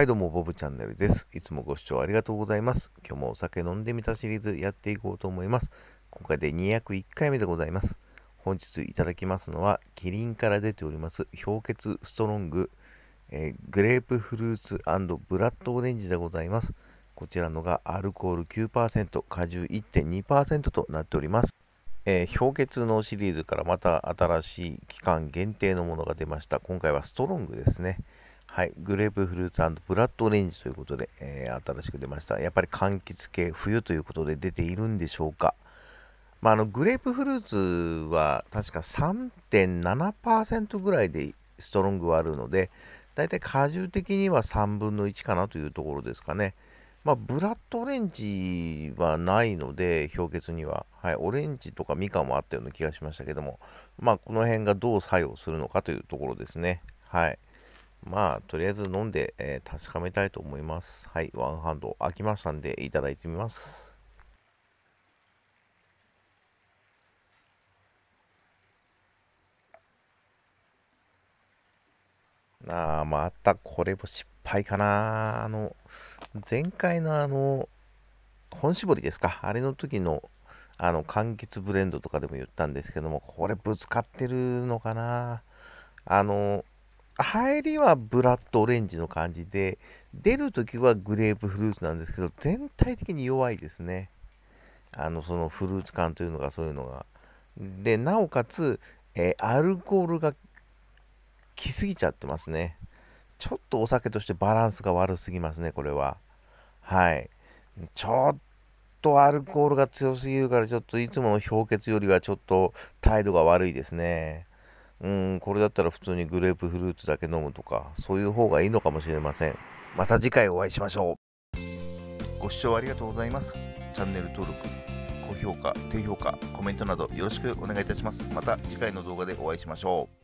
はいどうも、ボブチャンネルです。いつもご視聴ありがとうございます。今日もお酒飲んでみたシリーズやっていこうと思います。今回で201回目でございます。本日いただきますのは、キリンから出ております、氷結ストロング、えー、グレープフルーツブラッドオレンジでございます。こちらのがアルコール9%、果汁1.2%となっております。えー、氷結のシリーズからまた新しい期間限定のものが出ました。今回はストロングですね。はい、グレープフルーツブラッドオレンジということで、えー、新しく出ました。やっぱり柑橘系、冬ということで出ているんでしょうか。まあ、あのグレープフルーツは確か3.7%ぐらいでストロングはあるので、だいたい果汁的には3分の1かなというところですかね。まあ、ブラッドオレンジはないので、氷結には。はい、オレンジとかみかんもあったような気がしましたけども、まあ、この辺がどう作用するのかというところですね。はい。まあ、とりあえず飲んで、えー、確かめたいと思います。はい、ワンハンド開きましたんで、いただいてみます。ああ、またこれも失敗かな。あの、前回のあの、本絞りですか。あれの時の、あの、柑橘ブレンドとかでも言ったんですけども、これぶつかってるのかな。あの、入りはブラッドオレンジの感じで、出るときはグレープフルーツなんですけど、全体的に弱いですね。あの、そのフルーツ感というのが、そういうのが。で、なおかつ、えー、アルコールが来すぎちゃってますね。ちょっとお酒としてバランスが悪すぎますね、これは。はい。ちょっとアルコールが強すぎるから、ちょっといつもの氷結よりはちょっと態度が悪いですね。うんこれだったら普通にグレープフルーツだけ飲むとかそういう方がいいのかもしれませんまた次回お会いしましょうご視聴ありがとうございますチャンネル登録高評価低評価コメントなどよろしくお願いいたしますまた次回の動画でお会いしましょう